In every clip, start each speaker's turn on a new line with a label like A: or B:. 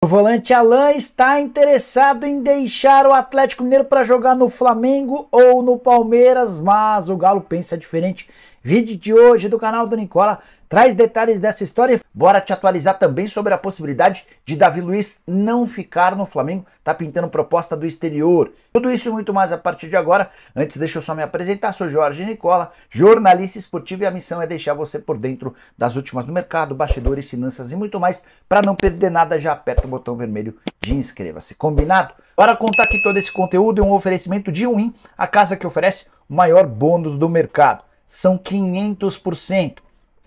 A: O volante Alain está interessado em deixar o Atlético Mineiro para jogar no Flamengo ou no Palmeiras, mas o Galo pensa diferente Vídeo de hoje do canal do Nicola traz detalhes dessa história. Bora te atualizar também sobre a possibilidade de Davi Luiz não ficar no Flamengo, tá pintando proposta do exterior. Tudo isso e muito mais a partir de agora. Antes, deixa eu só me apresentar. Sou Jorge Nicola, jornalista esportivo e a missão é deixar você por dentro das últimas do mercado, bastidores, finanças e muito mais. Para não perder nada, já aperta o botão vermelho de inscreva-se. Combinado? Bora contar que todo esse conteúdo é um oferecimento de Win, a casa que oferece o maior bônus do mercado são 500%.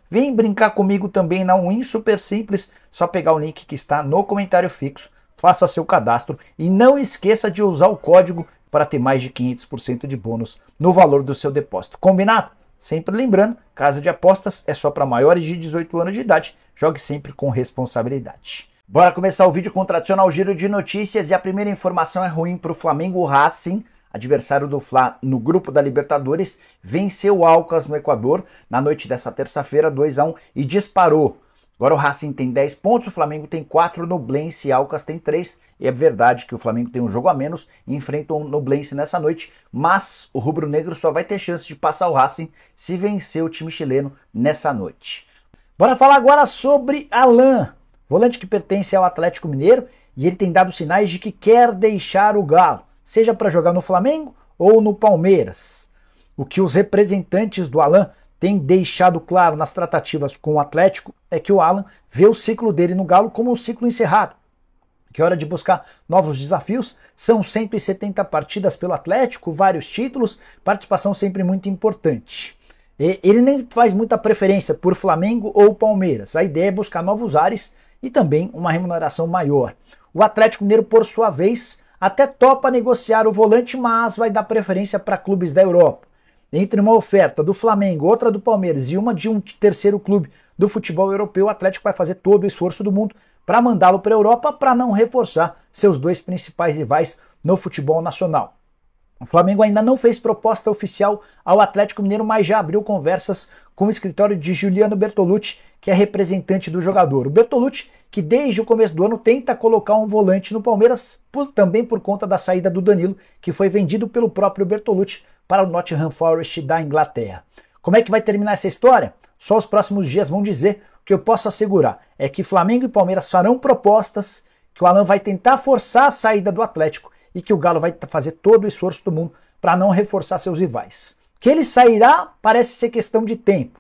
A: Vem brincar comigo também na Win Super Simples, só pegar o link que está no comentário fixo, faça seu cadastro e não esqueça de usar o código para ter mais de 500% de bônus no valor do seu depósito. Combinado? Sempre lembrando, casa de apostas é só para maiores de 18 anos de idade, jogue sempre com responsabilidade. Bora começar o vídeo com o tradicional giro de notícias e a primeira informação é ruim para o Flamengo Racing, adversário do Fla no grupo da Libertadores, venceu o Alcas no Equador na noite dessa terça-feira, 2 a 1 e disparou. Agora o Racing tem 10 pontos, o Flamengo tem 4, o Nublense e Alcas tem 3. E é verdade que o Flamengo tem um jogo a menos e enfrenta o Nublense nessa noite, mas o Rubro Negro só vai ter chance de passar o Racing se vencer o time chileno nessa noite. Bora falar agora sobre Alain, volante que pertence ao Atlético Mineiro e ele tem dado sinais de que quer deixar o Galo seja para jogar no Flamengo ou no Palmeiras. O que os representantes do Alan têm deixado claro nas tratativas com o Atlético é que o Alan vê o ciclo dele no Galo como um ciclo encerrado. Que é hora de buscar novos desafios. São 170 partidas pelo Atlético, vários títulos, participação sempre muito importante. Ele nem faz muita preferência por Flamengo ou Palmeiras. A ideia é buscar novos ares e também uma remuneração maior. O Atlético Mineiro, por sua vez, até topa negociar o volante, mas vai dar preferência para clubes da Europa. Entre uma oferta do Flamengo, outra do Palmeiras e uma de um terceiro clube do futebol europeu, o Atlético vai fazer todo o esforço do mundo para mandá-lo para a Europa para não reforçar seus dois principais rivais no futebol nacional. O Flamengo ainda não fez proposta oficial ao Atlético Mineiro, mas já abriu conversas com o escritório de Juliano Bertolucci, que é representante do jogador. O Bertolucci, que desde o começo do ano tenta colocar um volante no Palmeiras, por, também por conta da saída do Danilo, que foi vendido pelo próprio Bertolucci para o Nottingham Forest da Inglaterra. Como é que vai terminar essa história? Só os próximos dias vão dizer. O que eu posso assegurar é que Flamengo e Palmeiras farão propostas que o Alan vai tentar forçar a saída do Atlético e que o Galo vai fazer todo o esforço do mundo para não reforçar seus rivais. Que ele sairá parece ser questão de tempo.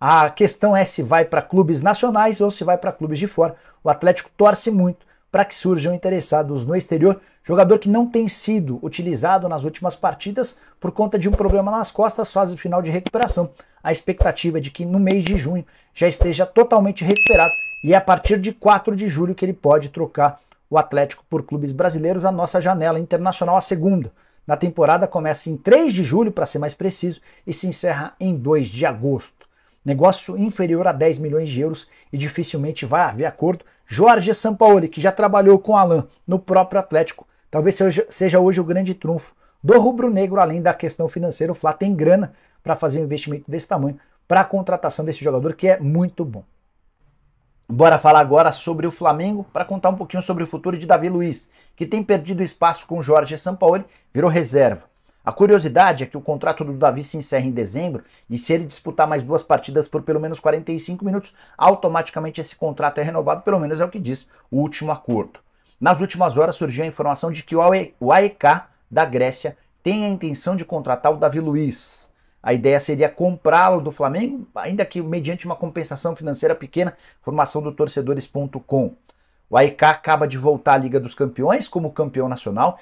A: A questão é se vai para clubes nacionais ou se vai para clubes de fora. O Atlético torce muito para que surjam interessados no exterior, jogador que não tem sido utilizado nas últimas partidas por conta de um problema nas costas, fase final de recuperação. A expectativa é de que no mês de junho já esteja totalmente recuperado e é a partir de 4 de julho que ele pode trocar o Atlético por clubes brasileiros, a nossa janela internacional, a segunda. Na temporada começa em 3 de julho, para ser mais preciso, e se encerra em 2 de agosto. Negócio inferior a 10 milhões de euros e dificilmente vai haver acordo. Jorge Sampaoli, que já trabalhou com Alain no próprio Atlético, talvez seja hoje o grande trunfo do rubro-negro, além da questão financeira. O Flá tem grana para fazer um investimento desse tamanho para a contratação desse jogador, que é muito bom. Bora falar agora sobre o Flamengo para contar um pouquinho sobre o futuro de Davi Luiz, que tem perdido espaço com Jorge Sampaoli, virou reserva. A curiosidade é que o contrato do Davi se encerra em dezembro e se ele disputar mais duas partidas por pelo menos 45 minutos, automaticamente esse contrato é renovado, pelo menos é o que diz o último acordo. Nas últimas horas surgiu a informação de que o AEK da Grécia tem a intenção de contratar o Davi Luiz. A ideia seria comprá-lo do Flamengo, ainda que mediante uma compensação financeira pequena, formação do torcedores.com. O AEK acaba de voltar à Liga dos Campeões como campeão nacional,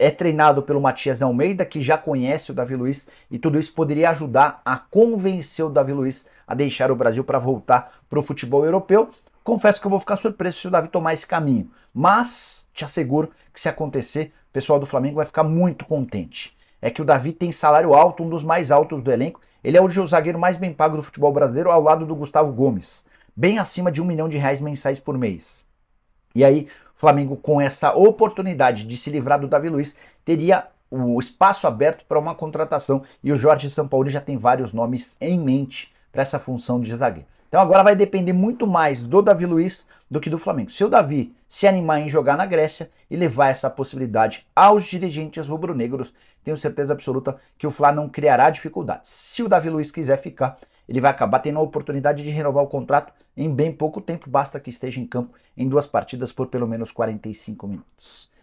A: é treinado pelo Matias Almeida, que já conhece o Davi Luiz, e tudo isso poderia ajudar a convencer o Davi Luiz a deixar o Brasil para voltar para o futebol europeu. Confesso que eu vou ficar surpreso se o Davi tomar esse caminho, mas te asseguro que se acontecer, o pessoal do Flamengo vai ficar muito contente é que o Davi tem salário alto, um dos mais altos do elenco. Ele é hoje o zagueiro mais bem pago do futebol brasileiro, ao lado do Gustavo Gomes, bem acima de um milhão de reais mensais por mês. E aí, o Flamengo, com essa oportunidade de se livrar do Davi Luiz, teria o espaço aberto para uma contratação. E o Jorge Sampaoli já tem vários nomes em mente para essa função de zagueiro. Então agora vai depender muito mais do Davi Luiz do que do Flamengo. Se o Davi se animar em jogar na Grécia e levar essa possibilidade aos dirigentes rubro-negros, tenho certeza absoluta que o Fla não criará dificuldades. Se o Davi Luiz quiser ficar, ele vai acabar tendo a oportunidade de renovar o contrato em bem pouco tempo, basta que esteja em campo em duas partidas por pelo menos 45 minutos.